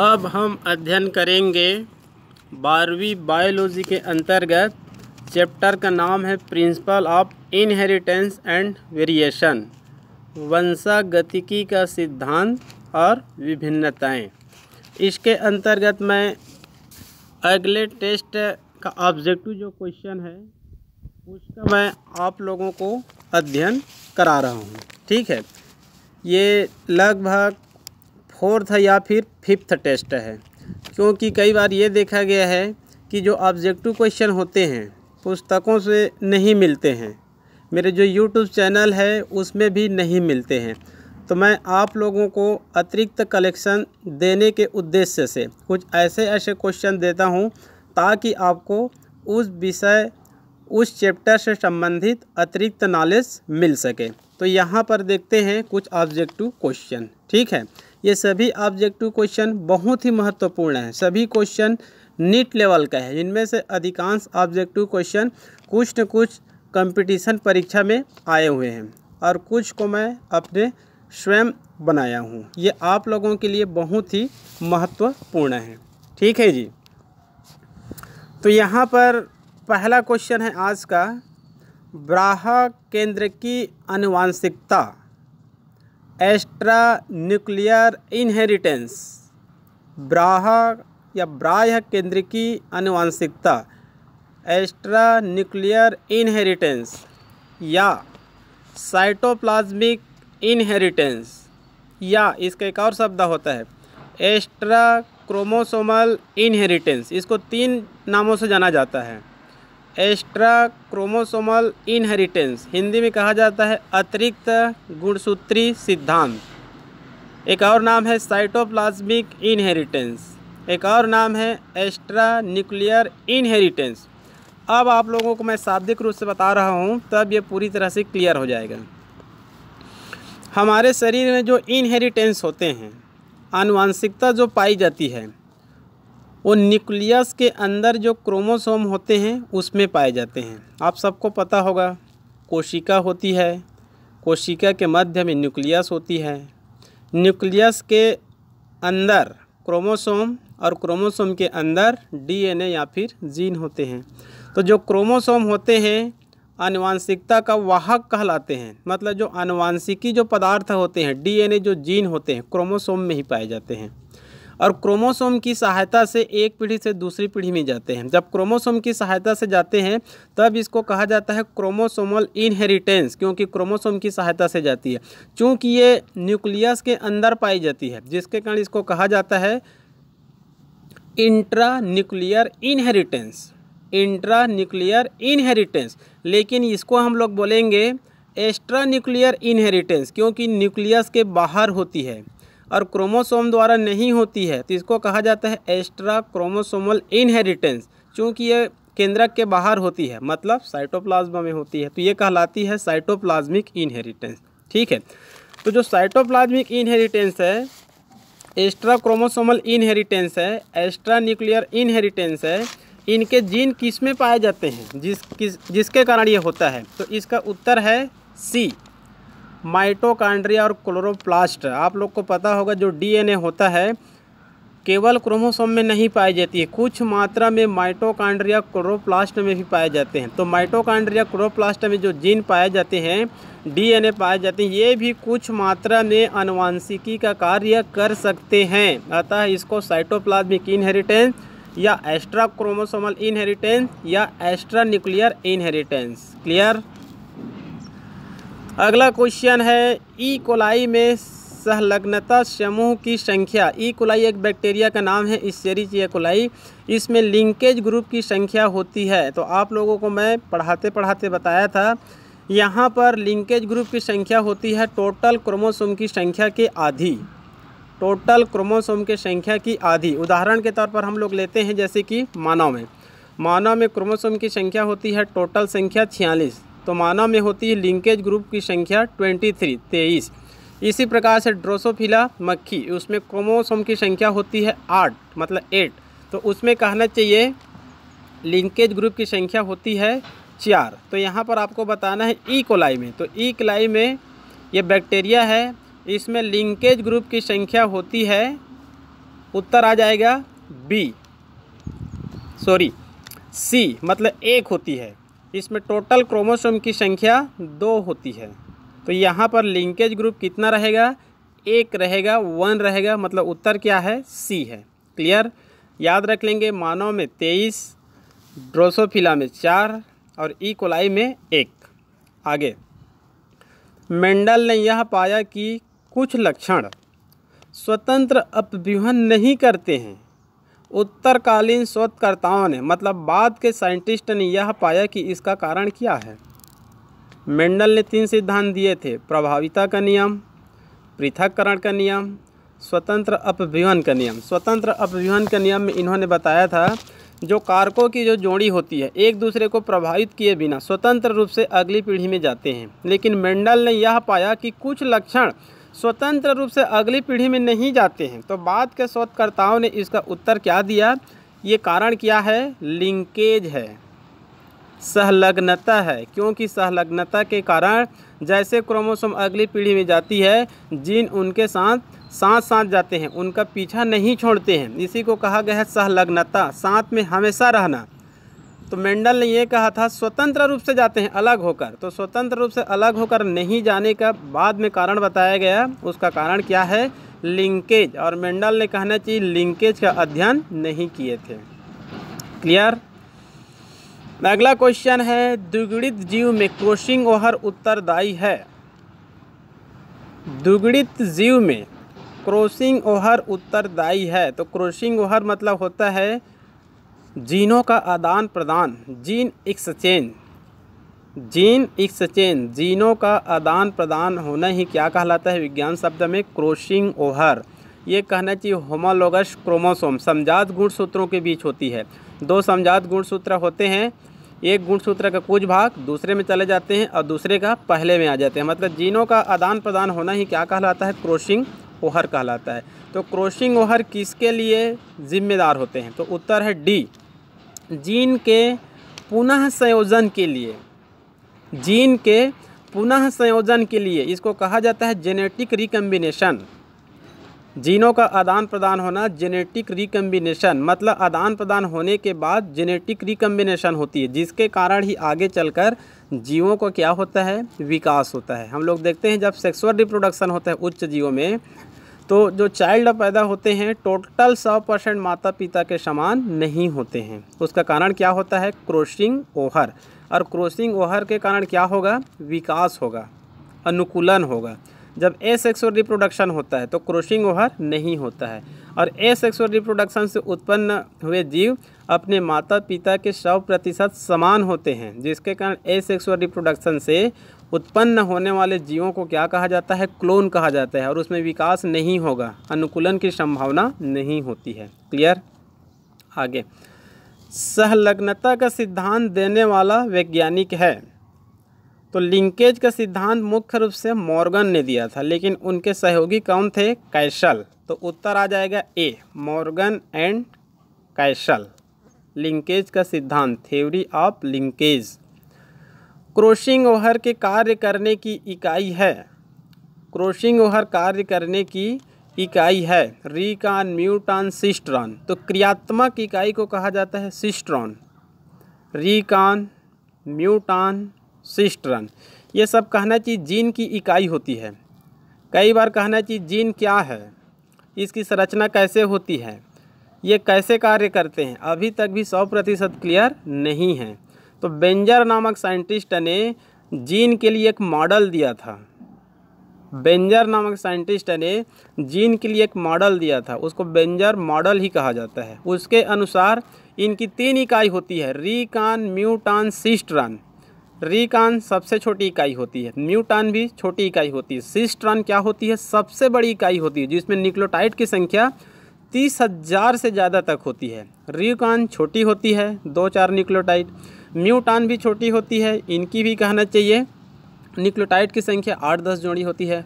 अब हम अध्ययन करेंगे बारहवीं बायोलॉजी के अंतर्गत चैप्टर का नाम है principle of inheritance and variation वंशागतिकी का सिद्धांत और विभिन्नताएं इसके अंतर्गत मैं अगले टेस्ट का ऑब्जेक्टिव जो क्वेश्चन है उसका मैं आप लोगों को अध्ययन करा रहा हूँ ठीक है ये लगभग फोर्थ या फिर फिफ्थ टेस्ट है क्योंकि कई बार ये देखा गया है कि जो ऑब्जेक्टिव क्वेश्चन होते हैं पुस्तकों से नहीं मिलते हैं मेरे जो यूट्यूब चैनल है उसमें भी नहीं मिलते हैं तो मैं आप लोगों को अतिरिक्त कलेक्शन देने के उद्देश्य से कुछ ऐसे ऐसे क्वेश्चन देता हूँ ताकि आपको उस विषय उस चैप्टर से संबंधित अतिरिक्त नॉलेज मिल सके तो यहाँ पर देखते हैं कुछ ऑब्जेक्टिव क्वेश्चन ठीक है ये सभी ऑब्जेक्टिव क्वेश्चन बहुत ही महत्वपूर्ण हैं सभी क्वेश्चन नीट लेवल का है जिनमें से अधिकांश ऑब्जेक्टिव क्वेश्चन कुछ न कुछ कंपटीशन परीक्षा में आए हुए हैं और कुछ को मैं अपने स्वयं बनाया हूँ ये आप लोगों के लिए बहुत ही महत्वपूर्ण है ठीक है जी तो यहाँ पर पहला क्वेश्चन है आज का ब्राह केंद्र की अनुवांशिकता एस्ट्रा न्यूक्लियर इनहेरिटेंस ब्राह या ब्राह्य केंद्र की अनुवांशिकता एस्ट्रा न्यूक्लियर इनहेरिटेंस या साइटोप्लाज्मिक इनहेरिटेंस या इसका एक और शब्द होता है एस्ट्रा क्रोमोसोमल इनहेरिटेंस इसको तीन नामों से जाना जाता है एक्स्ट्रा क्रोमोसोमल इनहेरिटेंस हिंदी में कहा जाता है अतिरिक्त गुणसूत्री सिद्धांत एक और नाम है साइटोप्लाज्मिक इनहेरिटेंस एक और नाम है एक्स्ट्रा न्यूक्लियर इनहेरिटेंस अब आप लोगों को मैं शाब्दिक रूप से बता रहा हूँ तब ये पूरी तरह से क्लियर हो जाएगा हमारे शरीर में जो इनहेरिटेंस होते हैं आनुवंशिकता जो पाई जाती है वो न्यूक्लियस के अंदर जो क्रोमोसोम होते हैं उसमें पाए जाते हैं आप सबको पता होगा कोशिका होती है कोशिका के मध्य में न्यूक्लियस होती है न्यूक्लियस के अंदर क्रोमोसोम और क्रोमोसोम के अंदर डीएनए या फिर जीन होते हैं तो जो क्रोमोसोम होते हैं अनुवांशिकता का वाहक कहलाते हैं मतलब जो अनुवांशिकी जो पदार्थ होते हैं डीएनए जो जीन होते हैं क्रोमोसोम में ही पाए जाते हैं और क्रोमोसोम की सहायता से एक पीढ़ी से दूसरी पीढ़ी में जाते हैं जब क्रोमोसोम की सहायता से जाते हैं तब इसको कहा जाता है क्रोमोसोमल इनहेरिटेंस क्योंकि क्रोमोसोम की सहायता से जाती है चूँकि ये न्यूक्लियस के अंदर पाई जाती है जिसके कारण इसको कहा जाता है intra nuclear inheritance intra nuclear inheritance लेकिन इसको हम लोग बोलेंगे एक्स्ट्रा न्यूक्लियर इनहेरिटेंस क्योंकि न्यूक्लियस के बाहर होती है और क्रोमोसोम द्वारा नहीं होती है तो इसको कहा जाता है एक्स्ट्रा क्रोमोसोमल इनहेरिटेंस चूँकि ये केंद्रक के बाहर होती है मतलब साइटोप्लाज्मा में होती है तो ये कहलाती है साइटोप्लाज्मिक इनहेरिटेंस ठीक है तो जो साइटोप्लाज्मिक इनहेरिटेंस है एक्स्ट्रा क्रोमोसोमल इनहेरिटेंस है एक्स्ट्रा न्यूक्लियर इनहेरिटेंस है इनके जीन किस में पाए जाते हैं जिस किस जिसके कारण ये होता है तो इसका उत्तर है सी माइटोकांड्रिया और क्लोरोप्लास्ट आप लोग को पता होगा जो डीएनए होता है केवल क्रोमोसोम में नहीं पाई जाती है कुछ मात्रा में माइटोकांड्रिया क्लोरोप्लास्ट में भी पाए जाते हैं तो माइटोकांड्रिया क्लोरोप्लास्ट में जो जीन पाए जाते हैं डीएनए पाए जाते हैं ये भी कुछ मात्रा में अनुवांशिकी का कार्य कर सकते हैं अतः इसको साइटोप्लाज्मिक इनहेरिटेंस या एक्स्ट्रा क्रोमोसोमल इनहेरिटेंस या एक्स्ट्रा न्यूक्लियर इनहेरिटेंस क्लियर अगला क्वेश्चन है ई कोलाई में सहलग्नता समूह की संख्या ई कोलाई एक बैक्टीरिया का नाम है इस्सेरिच या कोलाई इसमें लिंकेज ग्रुप की संख्या होती है तो आप लोगों को मैं पढ़ाते पढ़ाते बताया था यहाँ पर लिंकेज ग्रुप की संख्या होती है टोटल क्रोमोसोम की संख्या के आधी टोटल क्रोमोसोम के संख्या की आधी उदाहरण के तौर पर हम लोग लेते हैं जैसे कि मानव में मानव में क्रोमोसोम की संख्या होती है टोटल संख्या छियालीस तो माना में होती है लिंकेज ग्रुप की संख्या ट्वेंटी थ्री तेईस इसी प्रकार से ड्रोसोफिला मक्खी उसमें क्रोमोसोम की संख्या होती है आठ मतलब एट तो उसमें कहना चाहिए लिंकेज ग्रुप की संख्या होती है चार तो यहाँ पर आपको बताना है ई कोलाई में तो ई कोलाई में ये बैक्टीरिया है इसमें लिंकेज ग्रुप की संख्या होती है उत्तर आ जाएगा बी सॉरी सी मतलब एक होती है इसमें टोटल क्रोमोसोम की संख्या दो होती है तो यहाँ पर लिंकेज ग्रुप कितना रहेगा एक रहेगा वन रहेगा मतलब उत्तर क्या है सी है क्लियर याद रख लेंगे मानव में तेईस ड्रोसोफिला में चार और ई e. कोलाई में एक आगे मेंडल ने यह पाया कि कुछ लक्षण स्वतंत्र अपव्यूहन नहीं करते हैं उत्तरकालीन शोधकर्ताओं ने मतलब बाद के साइंटिस्ट ने यह पाया कि इसका कारण क्या है मेंडल ने तीन सिद्धांत दिए थे प्रभाविता का नियम पृथककरण का नियम स्वतंत्र अपव्यूहन का नियम स्वतंत्र अपव्यूहन के नियम में इन्होंने बताया था जो कारकों की जो जोड़ी होती है एक दूसरे को प्रभावित किए बिना स्वतंत्र रूप से अगली पीढ़ी में जाते हैं लेकिन मेंडल ने यह पाया कि कुछ लक्षण स्वतंत्र रूप से अगली पीढ़ी में नहीं जाते हैं तो बाद के शोधकर्ताओं ने इसका उत्तर क्या दिया ये कारण क्या है लिंकेज है सहलग्नता है क्योंकि सहलग्नता के कारण जैसे क्रोमोसोम अगली पीढ़ी में जाती है जीन उनके साथ साथ साथ जाते हैं उनका पीछा नहीं छोड़ते हैं इसी को कहा गया है सहलग्नता साथ में हमेशा रहना तो मेंडल ने यह कहा था स्वतंत्र रूप से जाते हैं अलग होकर तो स्वतंत्र रूप से अलग होकर नहीं जाने का बाद में कारण बताया गया उसका कारण क्या है लिंकेज और मेंडल ने कहना चाहिए लिंकेज का अध्ययन नहीं किए थे क्लियर अगला क्वेश्चन है दुगड़ित जीव में क्रोशिंग ओहर उत्तरदायी है दुगड़ित जीव में क्रोशिंग ओहर उत्तरदायी है तो क्रोशिंग ओहर मतलब होता है जीनों का आदान प्रदान जीन एक्सचेंज जीन एक्सचेंज जीनों का आदान प्रदान होना ही क्या कहलाता है विज्ञान शब्द में क्रोशिंग ओवर ये कहना चाहिए होमोलोगस क्रोमोसोम समझात गुणसूत्रों के बीच होती है दो समझात गुणसूत्र होते हैं एक गुणसूत्र का कुछ भाग दूसरे में चले जाते हैं और दूसरे का पहले में आ जाते हैं मतलब जीनों का आदान प्रदान होना ही क्या कहलाता है क्रोशिंग ओहर कहलाता है तो क्रोशिंग ओहर किसके लिए जिम्मेदार होते हैं तो उत्तर है डी जीन के पुनः संयोजन के लिए जीन के पुनः संयोजन के लिए इसको कहा जाता है जेनेटिक रिकम्बिनेशन जीनों का आदान प्रदान होना जेनेटिक रिकम्बिनेशन मतलब आदान प्रदान होने के बाद जेनेटिक रिकम्बिनेशन होती है जिसके कारण ही आगे चलकर जीवों को क्या होता है विकास होता है हम लोग देखते हैं जब सेक्सुअल रिप्रोडक्शन होता है उच्च जीवों में तो जो चाइल्ड पैदा होते हैं टोटल सौ परसेंट माता पिता के समान नहीं होते हैं तो उसका कारण क्या होता है क्रोशिंग ओहर और क्रोशिंग ओहर के कारण क्या होगा विकास होगा अनुकूलन होगा जब ए सेक्सुअल रिप्रोडक्शन होता है तो क्रोशिंग ओहर नहीं होता है और ए सेक्सुअल रिप्रोडक्शन से उत्पन्न हुए जीव अपने माता पिता के सौ प्रतिशत समान होते हैं जिसके कारण ए सेक्सुअल रिप्रोडक्शन से उत्पन्न होने वाले जीवों को क्या कहा जाता है क्लोन कहा जाता है और उसमें विकास नहीं होगा अनुकूलन की संभावना नहीं होती है क्लियर आगे सहलग्नता का सिद्धांत देने वाला वैज्ञानिक है तो लिंकेज का सिद्धांत मुख्य रूप से मॉर्गन ने दिया था लेकिन उनके सहयोगी कौन थे कैशल तो उत्तर आ जाएगा A Morgan and Castle linkage का सिद्धांत थ्योरी ऑफ लिंकेज क्रोशिंग ओहर के कार्य करने की इकाई है क्रोशिंग ओहर कार्य करने की इकाई है रिकान म्यूटॉन सिस्ट्रॉन तो क्रियात्मक इकाई को कहा जाता है सिस्ट्रॉन रिकान म्यूटान सिस्ट्रॉन ये सब कहना चाहिए जीन की इकाई होती है कई बार कहना चाहिए जीन क्या है इसकी संरचना कैसे होती है ये कैसे कार्य करते हैं अभी तक भी सौ प्रतिशत क्लियर नहीं है तो बेंजर नामक साइंटिस्ट ने जीन के लिए एक मॉडल दिया था बेंजर नामक साइंटिस्ट ने जीन के लिए एक मॉडल दिया था उसको बेंजर मॉडल ही कहा जाता है उसके अनुसार इनकी तीन इकाई होती है रिकान म्यूटान सिस्ट्रन रिकान सबसे छोटी इकाई होती है म्यूटान भी छोटी इकाई होती है सिस्ट्रन क्या होती है सबसे बड़ी इकाई होती है जिसमें निक्लोटाइट की संख्या तीस हज़ार से ज़्यादा तक होती है रिकान छोटी होती है दो चार निक्लोटाइट म्यूटान भी छोटी होती है इनकी भी कहना चाहिए निक्लोटाइट की संख्या आठ दस जोड़ी होती है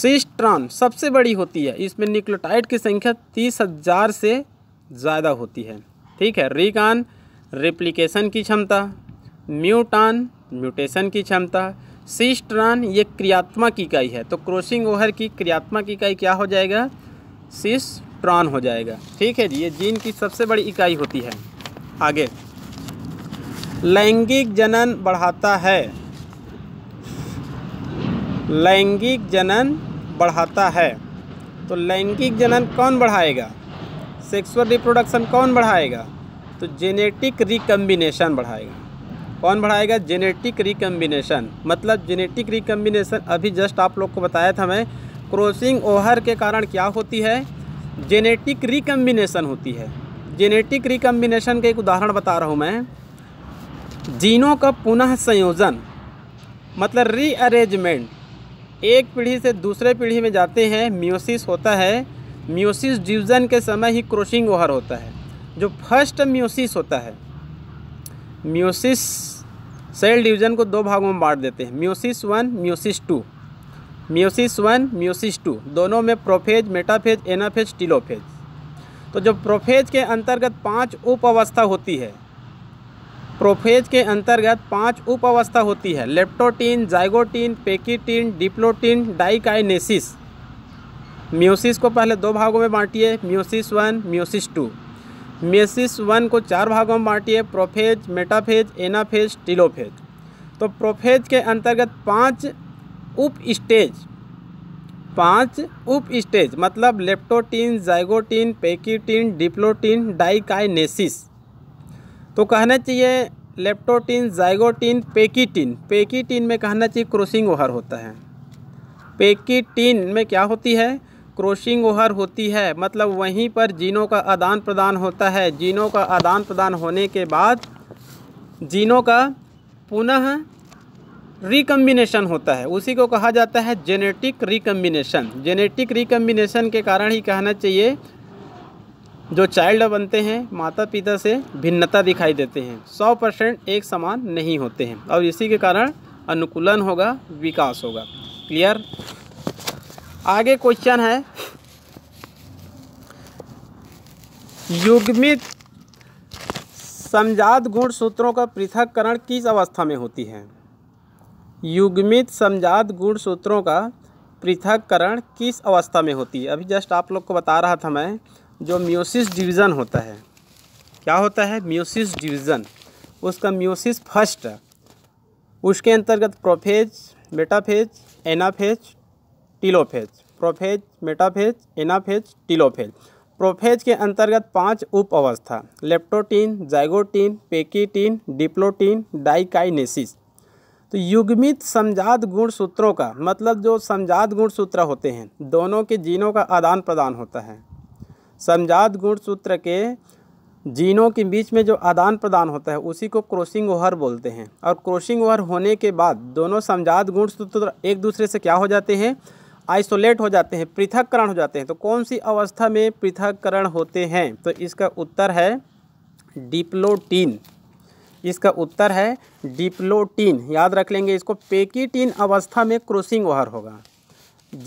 सिस्ट्रॉन सबसे बड़ी होती है इसमें निक्लोटाइट की संख्या तीस हज़ार से ज़्यादा होती है ठीक है रिकान रिप्लिकेशन की क्षमता म्यूटान म्यूटेशन की क्षमता सिस्ट्रॉन ये क्रियात्मक इकाई है तो क्रॉसिंग ओहर की क्रियात्मक इकाई क्या हो जाएगा सिस्ट्रॉन हो जाएगा ठीक है जी ये जीन की सबसे बड़ी इकाई होती है आगे लैंगिक जनन बढ़ाता है लैंगिक जनन बढ़ाता है तो लैंगिक जनन कौन बढ़ाएगा सेक्सुअल रिप्रोडक्शन कौन बढ़ाएगा तो जेनेटिक रिकम्बिनेशन बढ़ाएगा कौन बढ़ाएगा जेनेटिक रिकम्बिनेशन मतलब जेनेटिक रिकम्बिनेशन अभी जस्ट आप लोग को बताया था मैं क्रॉसिंग ओहर के कारण क्या होती है जेनेटिक रिकम्बिनेशन होती है जेनेटिक रिकम्बिनेशन का एक उदाहरण बता रहा हूँ मैं जीनों का पुनः संयोजन मतलब रीअरेंजमेंट एक पीढ़ी से दूसरे पीढ़ी में जाते हैं म्योसिस होता है म्योसिस डिवीज़न के समय ही क्रॉसिंग ओवर होता है जो फर्स्ट म्योसिस होता है म्योसिस सेल डिवीज़न को दो भागों में बांट देते हैं meiosis one meiosis two meiosis one meiosis two दोनों में प्रोफेज मेटाफेज एनाफेज टीलोफेज तो जो प्रोफेज के अंतर्गत पांच उप अवस्था होती है प्रोफेज के अंतर्गत पांच उप अवस्था होती है leptotene zygotene pachytene diplotene diakinesis meiosis को पहले दो भागों में बांटिए meiosis one meiosis two meiosis one को चार भागों में बांटिए प्रोफेज मेटाफेज एनाफेज टीलोफेज तो प्रोफेज के अंतर्गत पांच उप स्टेज पांच उप स्टेज मतलब leptotene zygotene pachytene diplotene diakinesis तो कहना चाहिए लेप्टोटिन जाइगोटिन पेकीटिन पेकीटिन में कहना चाहिए क्रोसिंग ओहर होता है पेकीटीन में क्या होती है क्रोसिंग ओहर होती है मतलब वहीं पर जीनों का आदान प्रदान होता है जीनों का आदान प्रदान होने के बाद जीनों का पुनः रिकम्बिनेशन होता है उसी को कहा जाता है जेनेटिक रिकम्बिनेशन जेनेटिक रिकम्बिनेशन के कारण ही कहना चाहिए जो चाइल्ड बनते हैं माता पिता से भिन्नता दिखाई देते हैं सौ परसेंट एक समान नहीं होते हैं और इसी के कारण अनुकूलन होगा विकास होगा क्लियर आगे क्वेश्चन है युग्मित समझात गुण सूत्रों का पृथककरण किस अवस्था में होती है युग्मित समझात गुण सूत्रों का पृथककरण किस अवस्था में होती है अभी जस्ट आप लोग को बता रहा था मैं जो म्योसिस डिवीज़न होता है क्या होता है म्योसिस डिवीज़न उसका म्योसिस फर्स्ट उसके अंतर्गत prophase metaphase anaphase telophase prophase metaphase anaphase telophase prophase के अंतर्गत पांच उप अवस्था leptotene zygotene pachytene diplotene diakinesis तो युग्मित समझात गुण सूत्रों का मतलब जो समझात गुण सूत्र होते हैं दोनों के जीनों का आदान प्रदान होता है समझात गुण सूत्र के जीनों के बीच में जो आदान प्रदान होता है उसी को क्रॉसिंग ओवर बोलते हैं और क्रॉसिंग ओवर होने के बाद दोनों समझात गुण सूत्र एक दूसरे से क्या हो जाते हैं आइसोलेट हो जाते हैं पृथककरण हो जाते हैं तो कौन सी अवस्था में पृथककरण होते हैं तो इसका उत्तर है डिप्लोटीन इसका उत्तर है डिप्लोटीन याद रख लेंगे इसको पेकीटीन अवस्था में क्रोसिंग ओहर होगा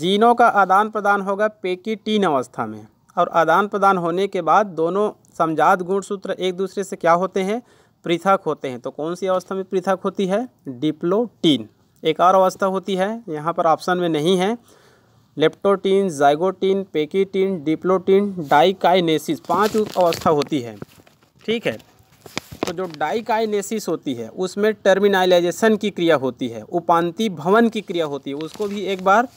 जीनों का आदान प्रदान होगा पेकीटीन अवस्था में और आदान प्रदान होने के बाद दोनों समझात गुण सूत्र एक दूसरे से क्या होते हैं पृथक होते हैं तो कौन सी अवस्था में पृथक होती है डिप्लोटीन एक और अवस्था होती है यहाँ पर ऑप्शन में नहीं है leptotene zygotene pachytene diplotene diakinesis पांच अवस्था होती है ठीक है तो जो डाइकाइनेसिस होती है उसमें टर्मिनाइलाइजेशन की क्रिया होती है उपांति भवन की क्रिया होती है उसको भी एक बार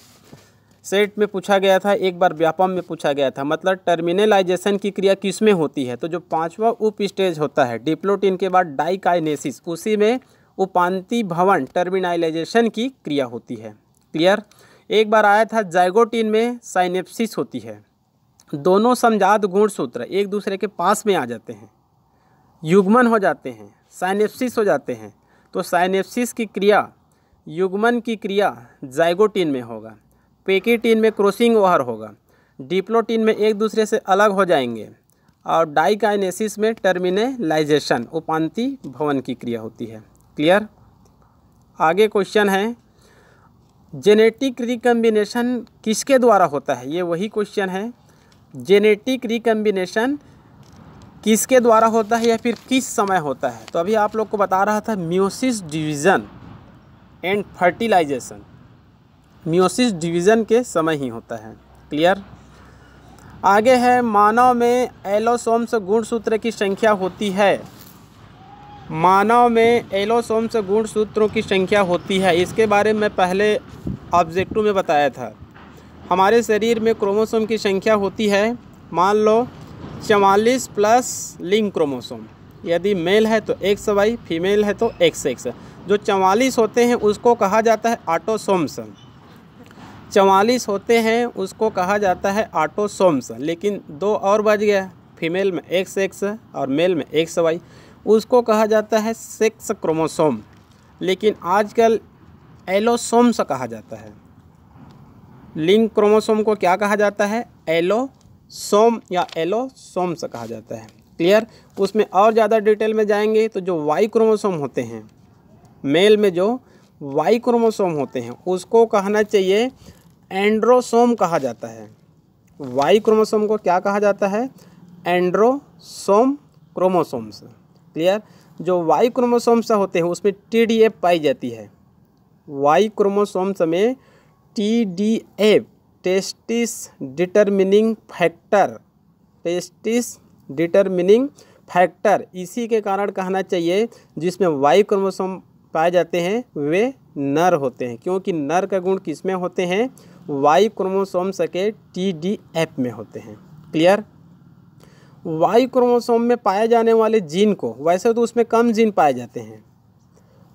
सेट में पूछा गया था एक बार व्यापम में पूछा गया था मतलब टर्मिनलाइजेशन की क्रिया किस में होती है तो जो पांचवा उप स्टेज होता है डिप्लोटिन के बाद डाइकाइनेसिस उसी में उपांति भवन टर्मिनाइलाइजेशन की क्रिया होती है क्लियर एक बार आया था जाइगोटिन में साइनेप्सिस होती है दोनों समझात गुण सूत्र एक दूसरे के पास में आ जाते हैं युग्मन हो जाते हैं साइनेप्सिस हो जाते हैं तो साइनेप्सिस की क्रिया युग्मन की क्रिया जाइगोटिन में होगा पेकीटीन में क्रोसिंग ओवर होगा डिप्लोटीन में एक दूसरे से अलग हो जाएंगे और डाइकाइनेसिस में टर्मिनेलाइजेशन उपांति भवन की क्रिया होती है क्लियर आगे क्वेश्चन है जेनेटिक रिकम्बिनेशन किसके द्वारा होता है ये वही क्वेश्चन है जेनेटिक रिकम्बिनेशन किसके द्वारा होता है या फिर किस समय होता है तो अभी आप लोग को बता रहा था meiosis division and fertilisation meiosis division के समय ही होता है क्लियर आगे है मानव में एलोसोम्स गुणसूत्र की संख्या होती है मानव में एलोसोम्स गुणसूत्रों की संख्या होती है इसके बारे में पहले ऑब्जेक्टिव में बताया था हमारे शरीर में क्रोमोसोम की संख्या होती है मान लो चवालीस प्लस लिंग क्रोमोसोम यदि मेल है तो एक सवाई फीमेल है तो एक्स एक्स जो चवालीस होते हैं उसको कहा जाता है आटोसोम्स चवालीस होते हैं उसको कहा जाता है आटोसोम्स लेकिन दो और बज गया फीमेल में एक्स एक्स और मेल में एक्स वाई उसको कहा जाता है सेक्स क्रोमोसोम लेकिन आजकल एलोसोम्स कहा जाता है लिंग क्रोमोसोम को क्या कहा जाता है एलोसोम या एलोसोम्स कहा जाता है क्लियर उसमें और ज़्यादा डिटेल में जाएंगे तो जो वाई क्रोमोसोम होते हैं मेल में जो वाई क्रोमोसोम होते हैं उसको कहना चाहिए एंड्रोसोम कहा जाता है वाई क्रोमोसोम को क्या कहा जाता है एंड्रोसोम क्रोमोसोम्स क्लियर जो वाई क्रोमोसोम्स होते हैं उसमें टी पाई जाती है वाई क्रोमोसोम्स में T D F testis determining factor testis determining factor इसी के कारण कहना चाहिए जिसमें वाई क्रोमोसोम पाए जाते हैं वे नर होते हैं क्योंकि नर का गुण किसमें होते हैं वाई क्रोमोसोम्स के टी डी एफ में होते हैं क्लियर वाई क्रोमोसोम में पाए जाने वाले जीन को वैसे तो उसमें कम जीन पाए जाते हैं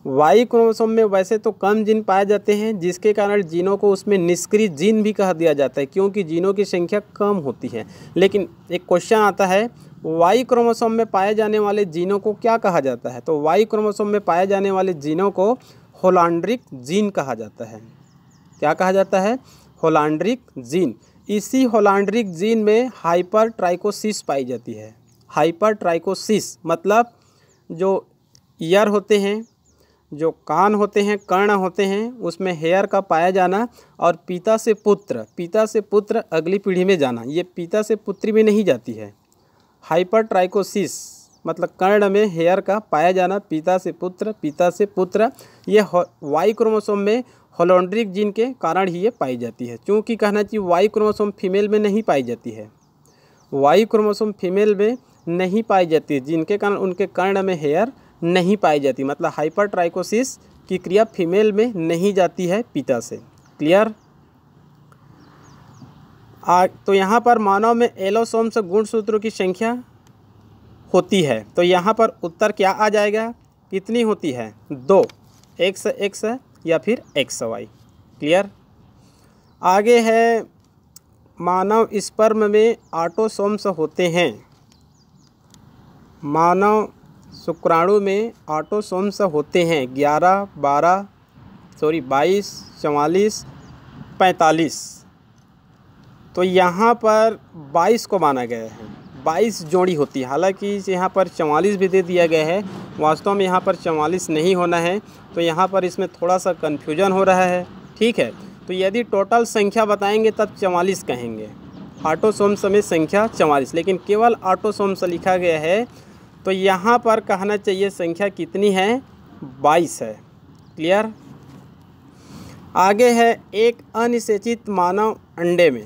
वाई क्रोमोसोम में वैसे तो कम जीन पाए जाते हैं जिसके कारण जीनों को उसमें निष्क्रिय जीन भी कह दिया जाता है क्योंकि जीनों की संख्या कम होती है लेकिन एक क्वेश्चन आता है वाई क्रोमोसोम में पाए जाने वाले जीनों को क्या कहा जाता है तो वाई क्रोमोसोम में पाए जाने वाले जीनों को होलांड्रिक जीन कहा जाता है क्या कहा जाता है होलांड्रिक जीन इसी होलांड्रिक जीन में हाइपर ट्राइकोसिस पाई जाती है हाइपर ट्राइकोसिस मतलब जो ईयर होते हैं जो कान होते हैं कर्ण होते हैं उसमें हेयर का पाया जाना और पिता से पुत्र पिता से पुत्र अगली पीढ़ी में जाना ये पिता से पुत्री में नहीं जाती है हाइपर ट्राइकोसिस मतलब कर्ण में हेयर का पाया जाना पिता से पुत्र पिता से पुत्र ये वाई क्रोमोसोम में होलोंड्रिक जीन के कारण ही ये पाई जाती है चूँकि कहना चाहिए वाई क्रोमोसोम फीमेल में नहीं पाई जाती है वाई क्रोमोसोम फीमेल में नहीं पाई जाती है जिनके कारण उनके कर्ण में हेयर नहीं पाई जाती मतलब हाइपर ट्राइकोसिस की क्रिया फीमेल में नहीं जाती है पिता से क्लियर आ, तो यहाँ पर मानव में एलोसोम गुण गुणसूत्रों की संख्या होती है तो यहाँ पर उत्तर क्या आ जाएगा कितनी होती है दो एक से एक से या फिर एक्स वाई क्लियर आगे है मानव स्पर्म में ऑटोसोम्स होते हैं मानव शुक्राणु में ऑटोसोम्स होते हैं ग्यारह बारह सॉरी बाईस चवालीस पैंतालीस तो यहाँ पर बाईस को माना गया है 22 जोड़ी होती है हालांकि यहाँ पर चवालीस भी दे दिया गया है वास्तव में यहाँ पर चवालीस नहीं होना है तो यहाँ पर इसमें थोड़ा सा कन्फ्यूजन हो रहा है ठीक है तो यदि टोटल संख्या बताएंगे तब चवालीस कहेंगे ऑटोसोम समेत संख्या चवालीस लेकिन केवल ऑटोसोम से लिखा गया है तो यहाँ पर कहना चाहिए संख्या कितनी है बाईस है क्लियर आगे है एक अनिषेचित मानव अंडे में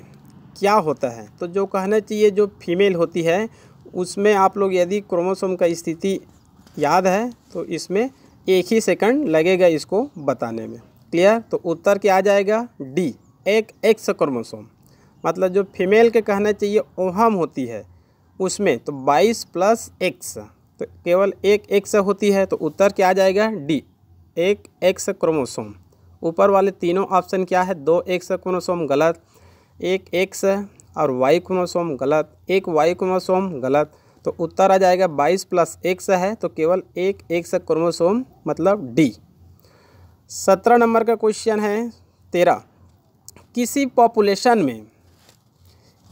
क्या होता है तो जो कहना चाहिए जो फीमेल होती है उसमें आप लोग यदि क्रोमोसोम का स्थिति याद है तो इसमें एक ही सेकंड लगेगा इसको बताने में क्लियर तो उत्तर क्या आ जाएगा डी एक एक्स क्रोमोसोम मतलब जो फीमेल के कहना चाहिए ओहम होती है उसमें तो 22 प्लस एक्स तो केवल एक एक्स होती है तो उत्तर क्या आ जाएगा डी एक एक्स क्रोमोसोम ऊपर वाले तीनों ऑप्शन क्या है दो एक्स क्रोमोसोम गलत एक एक्स है और वाई क्रोमोसोम गलत एक वाई क्रोमोसोम गलत तो उत्तर आ जाएगा बाईस प्लस एक्स है तो केवल एक एक्स क्रोमोसोम मतलब डी सत्रह नंबर का क्वेश्चन है तेरह किसी पॉपुलेशन में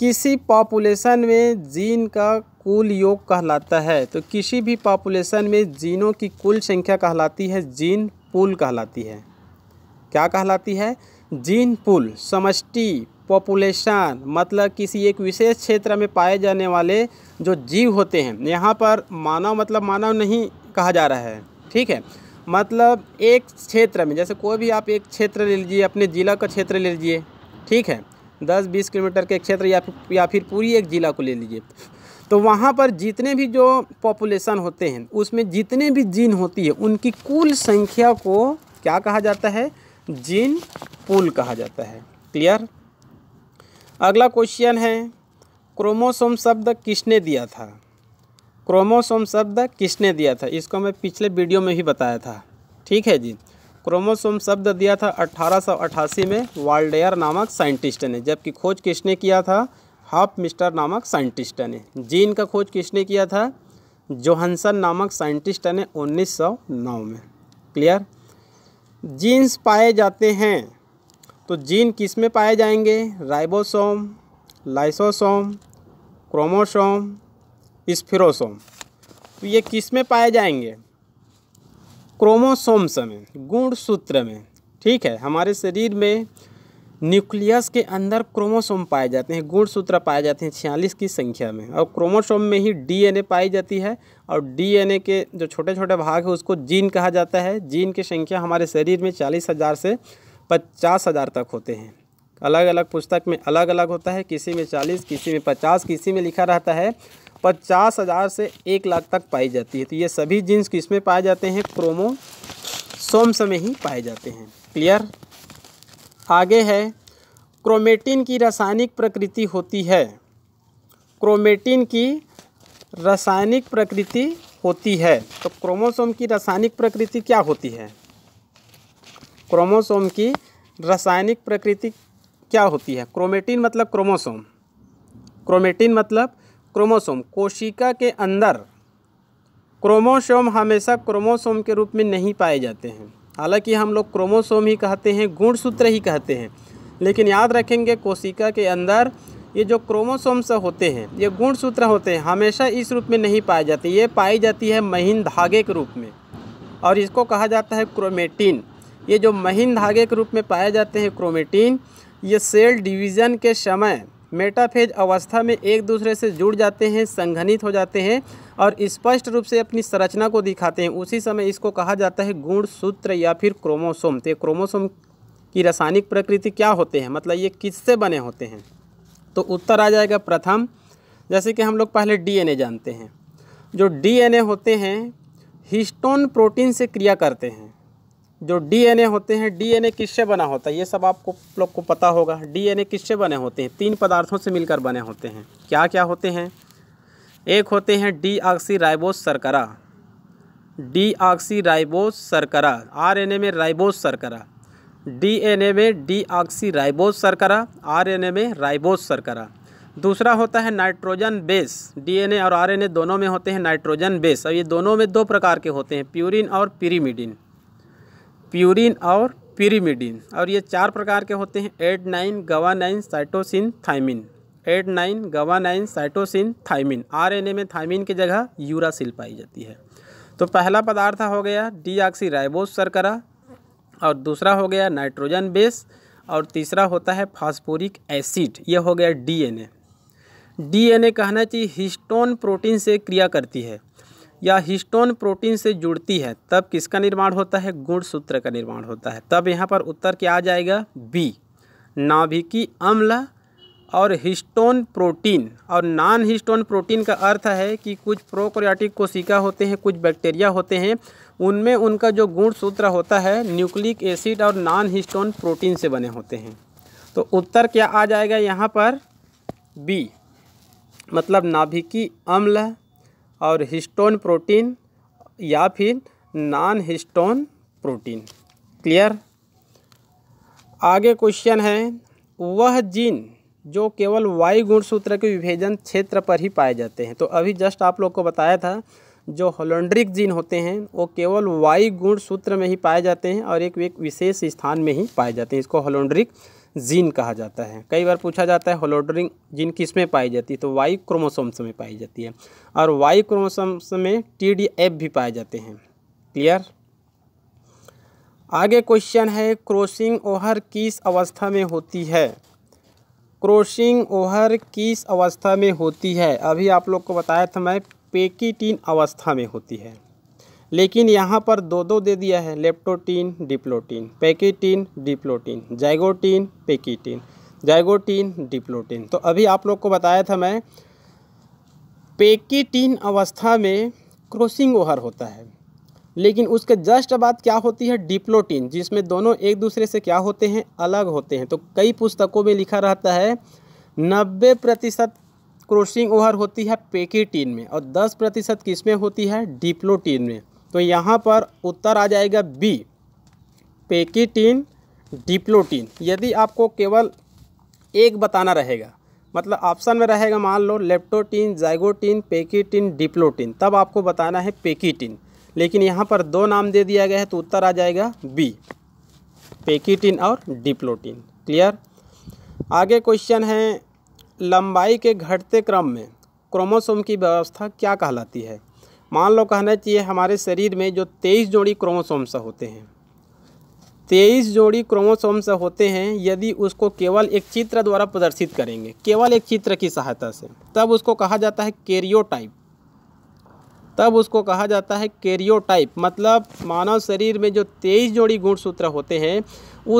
किसी पॉपुलेशन में जीन का कुल योग कहलाता है तो किसी भी पॉपुलेशन में जीनों की कुल संख्या कहलाती है जीन पुल कहलाती है क्या कहलाती है जीन पुल समष्टि पॉपुलेशन मतलब किसी एक विशेष क्षेत्र में पाए जाने वाले जो जीव होते हैं यहाँ पर मानव मतलब मानव नहीं कहा जा रहा है ठीक है मतलब एक क्षेत्र में जैसे कोई भी आप एक क्षेत्र ले लीजिए अपने ज़िला का क्षेत्र ले लीजिए ठीक है दस बीस किलोमीटर के क्षेत्र या फिर या फिर पूरी एक ज़िला को ले लीजिए तो वहाँ पर जितने भी जो पॉपुलेशन होते हैं उसमें जितने भी जीन होती है उनकी कुल संख्या को क्या कहा जाता है जीन पुल कहा जाता है क्लियर अगला क्वेश्चन है क्रोमोसोम शब्द किसने दिया था क्रोमोसोम शब्द किसने दिया था इसको मैं पिछले वीडियो में ही बताया था ठीक है जी क्रोमोसोम शब्द दिया था 1888 में वाल्डेयर नामक साइंटिस्ट ने जबकि खोज किसने किया था हाफ मिस्टर नामक साइंटिस्ट ने जीन का खोज किसने किया था जोहनसन नामक साइंटिस्ट ने 1909 में क्लियर जीन्स पाए जाते हैं तो जीन किस में पाए जाएंगे राइबोसोम लाइसोसोम क्रोमोसोम स्फिरोसोम तो ये किस में पाए जाएंगे क्रोमोसोम समय गुण सूत्र में ठीक है हमारे शरीर में न्यूक्लियस के अंदर क्रोमोसोम पाए जाते हैं गुण सूत्र पाए जाते हैं छियालीस की संख्या में और क्रोमोसोम में ही डीएनए पाई जाती है और डीएनए के जो छोटे छोटे भाग है उसको जीन कहा जाता है जीन की संख्या हमारे शरीर में चालीस हज़ार से पचास हज़ार तक होते हैं अलग अलग पुस्तक में अलग अलग होता है किसी में चालीस किसी में पचास किसी में लिखा रहता है पचास हज़ार से एक लाख तक पाई जाती है तो ये सभी जीन्स किस में पाए जाते हैं क्रोमो सोम्स में ही पाए जाते हैं क्लियर आगे है क्रोमेटिन की रासायनिक प्रकृति होती है क्रोमेटिन की रासायनिक प्रकृति होती है तो क्रोमोसोम की रासायनिक प्रकृति क्या होती है क्रोमोसोम की रासायनिक प्रकृति क्या होती है क्रोमेटिन मतलब क्रोमोसोम क्रोमेटिन मतलब क्रोमोसोम कोशिका के अंदर क्रोमोसोम हमेशा क्रोमोसोम के रूप में नहीं पाए जाते हैं हालांकि हम लोग क्रोमोसोम ही कहते हैं गुणसूत्र ही कहते हैं लेकिन याद रखेंगे कोशिका के अंदर ये जो क्रोमोसोम्स होते हैं ये गुणसूत्र होते हैं हमेशा इस रूप में नहीं पाए जाते ये पाई जाती है महीन धागे के रूप में और इसको कहा जाता है क्रोमेटिन ये जो महीन धागे के रूप में पाए जाते हैं क्रोमेटीन ये सेल डिवीज़न के समय मेटाफेज अवस्था में एक दूसरे से जुड़ जाते हैं संघनित हो जाते हैं और स्पष्ट रूप से अपनी संरचना को दिखाते हैं उसी समय इसको कहा जाता है गुण सूत्र या फिर क्रोमोसोम तो क्रोमोसोम की रासायनिक प्रकृति क्या होते हैं मतलब ये किससे बने होते हैं तो उत्तर आ जाएगा प्रथम जैसे कि हम लोग पहले डीएनए जानते हैं जो डीएनए होते हैं हिस्टोन प्रोटीन से क्रिया करते हैं जो डीएनए होते हैं डीएनए किससे बना होता है ये सब आपको लोग को पता होगा डीएनए किससे बने होते हैं तीन पदार्थों से मिलकर बने होते हैं क्या क्या होते हैं एक होते हैं डी ऑक्सी राइबोस सरकरा डी ऑक्सी राइबोस सरकरा आरएनए में राइबोस सरकरा डीएनए में डी ऑक्सी राइबोस सरकरा आर में राइबोस सरकरा दूसरा होता है नाइट्रोजन बेस डी और आर दोनों में होते हैं नाइट्रोजन बेस और ये दोनों में दो प्रकार के होते हैं प्यूरिन और पिरीमिडिन प्यूरिन और पिरीमिडिन और ये चार प्रकार के होते हैं adenine guanine cytosine thymine adenine guanine cytosine thymine RNA में थाइमिन की जगह यूरासिल पाई जाती है तो पहला पदार्थ हो गया डी राइबोस सरकरा और दूसरा हो गया नाइट्रोजन बेस और तीसरा होता है फास्फोरिक एसिड यह हो गया डीएनए डीएनए कहना चाहिए हिस्टोन प्रोटीन से क्रिया करती है या हिस्टोन प्रोटीन से जुड़ती है तब किसका निर्माण होता है गुण सूत्र का निर्माण होता है तब यहाँ पर उत्तर क्या आ जाएगा बी नाभिकी अम्ल और हिस्टोन प्रोटीन और नॉन हिस्टोन प्रोटीन का अर्थ है कि कुछ प्रोक्रियाटिक कोशिका होते हैं कुछ बैक्टीरिया होते हैं उनमें उनका जो गुण सूत्र होता है न्यूक्लिक एसिड और नॉन हिस्टोन प्रोटीन से बने होते हैं तो उत्तर क्या आ जाएगा यहाँ पर बी मतलब नाभिकी अम्ल और हिस्टोन प्रोटीन या फिर नॉन हिस्टोन प्रोटीन क्लियर आगे क्वेश्चन है वह जीन जो केवल वायु गुणसूत्र के विभेदन क्षेत्र पर ही पाए जाते हैं तो अभी जस्ट आप लोग को बताया था जो होलोंड्रिक जीन होते हैं वो केवल वायु गुण सूत्र में ही पाए जाते हैं और एक विशेष स्थान में ही पाए जाते हैं इसको होलोंड्रिक जीन कहा जाता है कई बार पूछा जाता है होलोडरिंग जीन किस में पाई जाती है तो वाई क्रोमोसोम्स में पाई जाती है और वाई क्रोमोसोम्स में टी डी एफ भी पाए जाते हैं क्लियर आगे क्वेश्चन है क्रोसिंग ओहर किस अवस्था में होती है क्रोसिंग ओहर किस अवस्था में होती है अभी आप लोग को बताया था मैं पेकीटीन अवस्था में होती है लेकिन यहाँ पर दो दो दे दिया है leptotene diplotene pachytene diplotene zygotene pachytene zygotene diplotene तो अभी आप लोग को बताया था मैं पेकीटीन अवस्था में क्रॉसिंग ओहर होता है लेकिन उसके जस्ट बाद क्या होती है डिप्लोटीन जिसमें दोनों एक दूसरे से क्या होते हैं अलग होते हैं तो कई पुस्तकों में लिखा रहता है नब्बे प्रतिशत क्रोसिंग ओवर होती है पेकिटीन में और दस प्रतिशत किस में होती है डिप्लोटीन में तो यहाँ पर उत्तर आ जाएगा बी पेकिटीन डिप्लोटीन यदि आपको केवल एक बताना रहेगा मतलब ऑप्शन में रहेगा मान लो लेप्टोटीन जाइगोटीन पेकिटिन डिप्लोटीन तब आपको बताना है पेकिटिन लेकिन यहाँ पर दो नाम दे दिया गया है तो उत्तर आ जाएगा बी पेकिटिन और डिप्लोटीन क्लियर आगे क्वेश्चन है लंबाई के घटते क्रम में क्रोमोसोम की व्यवस्था क्या कहलाती है मान लो कहना चाहिए हमारे शरीर में जो तेईस जोड़ी क्रोमोसोम्स होते हैं तेईस जोड़ी क्रोमोसोम्स होते हैं यदि उसको केवल एक चित्र द्वारा प्रदर्शित करेंगे केवल एक चित्र की सहायता से तब उसको कहा जाता है केरियोटाइप तब उसको कहा जाता है केरियोटाइप मतलब मानव शरीर में जो तेईस जोड़ी गुणसूत्र होते हैं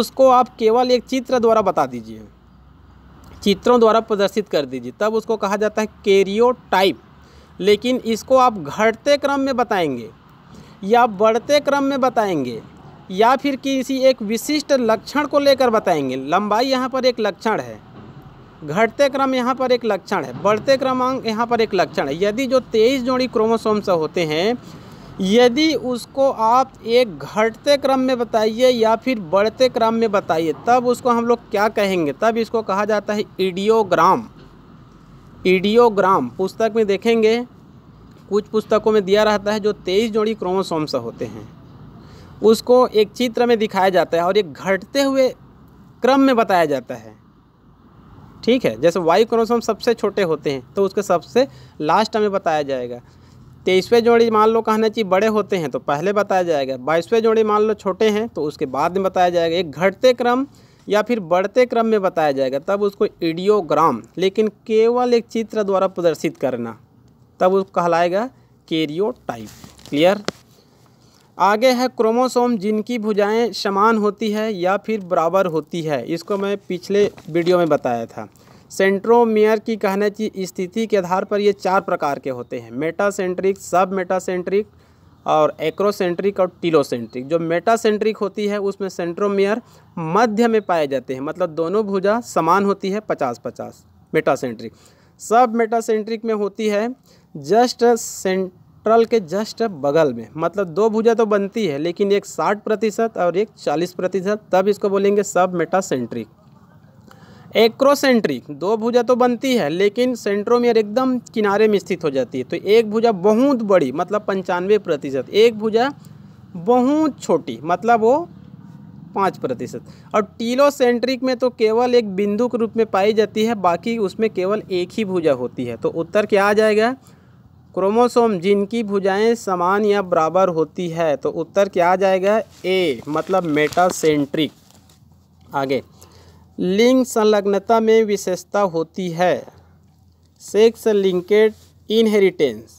उसको आप केवल एक चित्र द्वारा बता दीजिए चित्रों द्वारा प्रदर्शित कर दीजिए तब उसको कहा जाता है केरियोटाइप लेकिन इसको आप घटते क्रम में बताएंगे या बढ़ते क्रम में बताएंगे या फिर किसी एक विशिष्ट लक्षण को लेकर बताएंगे लंबाई यहाँ पर एक लक्षण है घटते क्रम यहाँ पर एक लक्षण है बढ़ते क्रमांक यहाँ पर एक लक्षण है यदि जो तेईस जोड़ी क्रोमोसोम्स होते हैं यदि उसको आप एक घटते क्रम में बताइए या फिर बढ़ते क्रम में बताइए तब उसको हम लोग क्या कहेंगे तब इसको कहा जाता है इडियोग्राम ईडियोग्राम पुस्तक में देखेंगे कुछ पुस्तकों में दिया रहता है जो तेईस जोड़ी क्रोमोसोम्स होते हैं उसको एक चित्र में दिखाया जाता है और एक घटते हुए क्रम में बताया जाता है ठीक है जैसे वाई क्रोमोसोम सबसे छोटे होते हैं तो उसके सबसे लास्ट में बताया जाएगा तेईसवें जोड़ी मान लो कहना चाहिए बड़े होते हैं तो पहले बताया जाएगा बाईसवें जोड़ी मान लो छोटे हैं तो उसके बाद में बताया जाएगा एक घटते क्रम या फिर बढ़ते क्रम में बताया जाएगा तब उसको इडियोग्राम लेकिन केवल एक चित्र द्वारा प्रदर्शित करना तब उसको कहलाएगा केरियोटाइप क्लियर आगे है क्रोमोसोम जिनकी भुजाएं समान होती है या फिर बराबर होती है इसको मैं पिछले वीडियो में बताया था सेंट्रोमियर की कहने की स्थिति के आधार पर ये चार प्रकार के होते हैं मेटासेंट्रिक सब मेटासेंट्रिक और एक्रोसेंट्रिक और टीलोसेंट्रिक जो मेटासेंट्रिक होती है उसमें सेंट्रोमियर मध्य में पाए जाते हैं मतलब दोनों भुजा समान होती है पचास पचास मेटासेंट्रिक सब मेटासेंट्रिक में होती है जस्ट सेंट्रल के जस्ट बगल में मतलब दो भुजा तो बनती है लेकिन एक साठ प्रतिशत और एक चालीस प्रतिशत तब इसको बोलेंगे सब मेटासेंट्रिक एक्रोसेंट्रिक दो भुजा तो बनती है लेकिन सेंट्रोमियर एकदम किनारे में स्थित हो जाती है तो एक भुजा बहुत बड़ी मतलब पंचानवे प्रतिशत एक भुजा बहुत छोटी मतलब वो पाँच प्रतिशत और टीलोसेंट्रिक में तो केवल एक बिंदु के रूप में पाई जाती है बाकी उसमें केवल एक ही भुजा होती है तो उत्तर क्या आ जाएगा क्रोमोसोम जिनकी भुजाएं समान या बराबर होती है तो उत्तर क्या आ जाएगा ए मतलब मेटासेंट्रिक आगे लिंग संलग्नता में विशेषता होती है सेक्स लिंकेट इनहेरिटेंस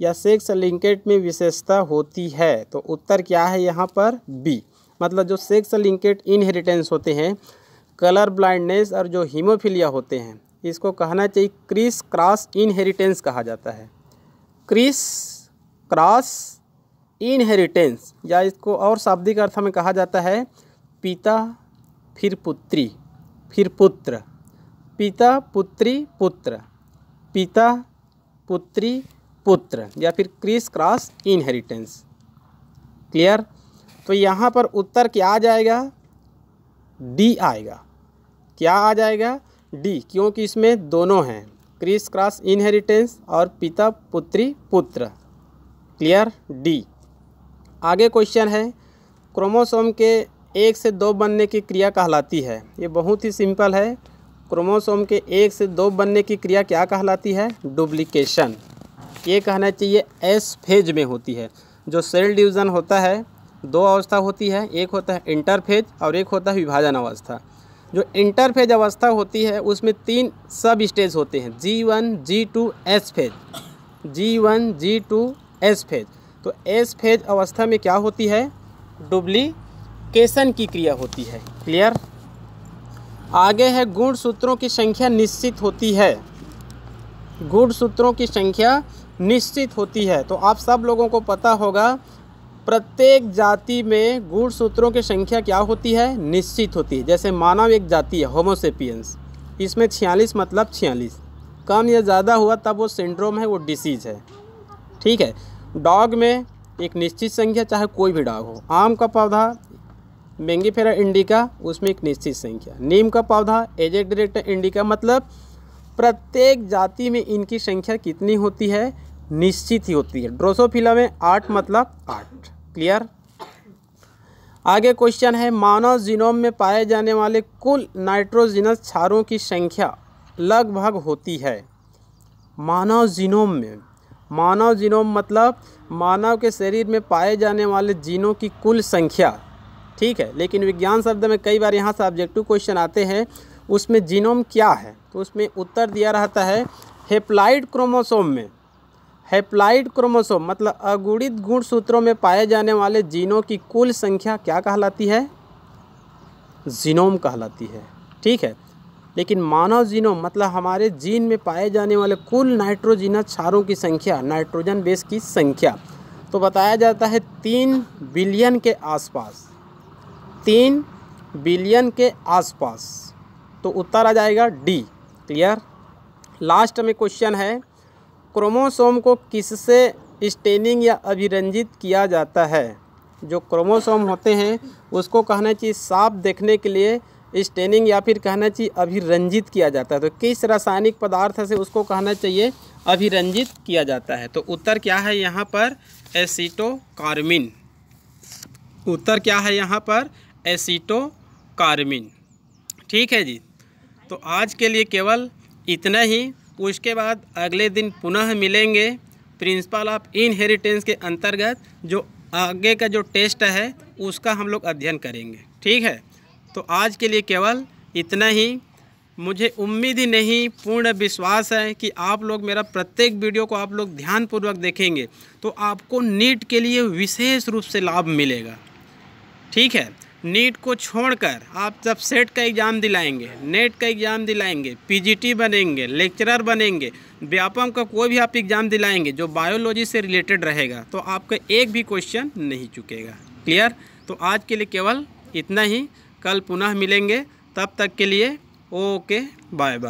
या सेक्स लिंकेट में विशेषता होती है तो उत्तर क्या है यहाँ पर बी मतलब जो सेक्स लिंकेट इनहेरिटेंस होते हैं कलर ब्लाइंडनेस और जो हीमोफीलिया होते हैं इसको कहना चाहिए क्रिस क्रॉस इनहेरिटेंस कहा जाता है क्रिस क्रॉस इनहेरिटेंस या इसको और शाब्दिक अर्थ में कहा जाता है पिता फिर पुत्री फिर पुत्र पिता पुत्री पुत्र पिता पुत्री पुत्र या फिर क्रिस क्रॉस इनहेरिटेंस क्लियर तो यहाँ पर उत्तर क्या आ जाएगा डी आएगा क्या आ जाएगा डी क्योंकि इसमें दोनों हैं क्रिस क्रॉस इनहेरिटेंस और पिता पुत्री पुत्र क्लियर डी आगे क्वेश्चन है क्रोमोसोम के एक से दो बनने की क्रिया कहलाती है ये बहुत ही सिंपल है क्रोमोसोम के एक से दो बनने की क्रिया क्या कहलाती है डुप्लीकेशन ये कहना चाहिए एस फेज में होती है जो सेल डिवीज़न होता है दो अवस्था होती है एक होता है इंटरफेज और एक होता है विभाजन अवस्था जो इंटरफेज अवस्था होती है उसमें तीन सब स्टेज होते हैं G one G two S phase G one G two S phase तो एस फेज अवस्था में क्या होती है डुब्ली केसन की क्रिया होती है क्लियर आगे है गुण सूत्रों की संख्या निश्चित होती है गुण सूत्रों की संख्या निश्चित होती है तो आप सब लोगों को पता होगा प्रत्येक जाति में गुण सूत्रों की संख्या क्या होती है निश्चित होती है जैसे मानव एक जाति है होमोसेपियंस इसमें छियालीस मतलब छियालीस कम या ज़्यादा हुआ तब वो सिंड्रोम है वो डिसीज़ है ठीक है डॉग में एक निश्चित संख्या चाहे कोई भी डॉग हो आम का पौधा फेरा इंडिका उसमें एक निश्चित संख्या नीम का पौधा एजेक्ट डायरेक्ट इंडिका मतलब प्रत्येक जाति में इनकी संख्या कितनी होती है निश्चित ही होती है ड्रोसोफिला में आठ मतलब आठ क्लियर आगे क्वेश्चन है मानव जीनोम में पाए जाने वाले कुल नाइट्रोजिनस क्षारों की संख्या लगभग होती है मानव जीनोम में मानव जीनोम मतलब मानव के शरीर में पाए जाने वाले जीनों की कुल संख्या ठीक है लेकिन विज्ञान शब्द में कई बार यहाँ से ऑब्जेक्टिव क्वेश्चन आते हैं उसमें जीनोम क्या है तो उसमें उत्तर दिया रहता है हेप्लाइड क्रोमोसोम में हेप्लाइड क्रोमोसोम मतलब अगुणित गुण सूत्रों में पाए जाने वाले जीनों की कुल संख्या क्या कहलाती है जीनोम कहलाती है ठीक है लेकिन मानव जीनोम मतलब हमारे जीन में पाए जाने वाले कुल नाइट्रोजिना क्षारों की संख्या नाइट्रोजन बेस की संख्या तो बताया जाता है तीन बिलियन के आसपास तीन बिलियन के आसपास तो उत्तर आ जाएगा डी क्लियर लास्ट में क्वेश्चन है क्रोमोसोम को किससे स्टेनिंग या अभिरंजित किया जाता है जो क्रोमोसोम होते हैं उसको कहना चाहिए साफ देखने के लिए स्टेनिंग या फिर कहना चाहिए अभिरंजित किया जाता है तो किस रासायनिक पदार्थ से उसको कहना चाहिए अभिरंजित किया जाता है तो उत्तर क्या है यहाँ पर एसिटोकार्मिन उत्तर क्या है यहाँ पर एसीटोकार्मिन ठीक है जी तो आज के लिए केवल इतना ही उसके बाद अगले दिन पुनः मिलेंगे प्रिंसिपल ऑफ इनहेरिटेंस के अंतर्गत जो आगे का जो टेस्ट है उसका हम लोग अध्ययन करेंगे ठीक है तो आज के लिए केवल इतना ही मुझे उम्मीद ही नहीं पूर्ण विश्वास है कि आप लोग मेरा प्रत्येक वीडियो को आप लोग ध्यानपूर्वक देखेंगे तो आपको नीट के लिए विशेष रूप से लाभ मिलेगा ठीक है नीट को छोड़कर आप जब सेट का एग्ज़ाम दिलाएंगे नेट का एग्ज़ाम दिलाएंगे पीजीटी बनेंगे लेक्चरर बनेंगे व्यापम का कोई भी आप एग्ज़ाम दिलाएंगे जो बायोलॉजी से रिलेटेड रहेगा तो आपका एक भी क्वेश्चन नहीं चुकेगा क्लियर तो आज के लिए केवल इतना ही कल पुनः मिलेंगे तब तक के लिए ओके बाय बाय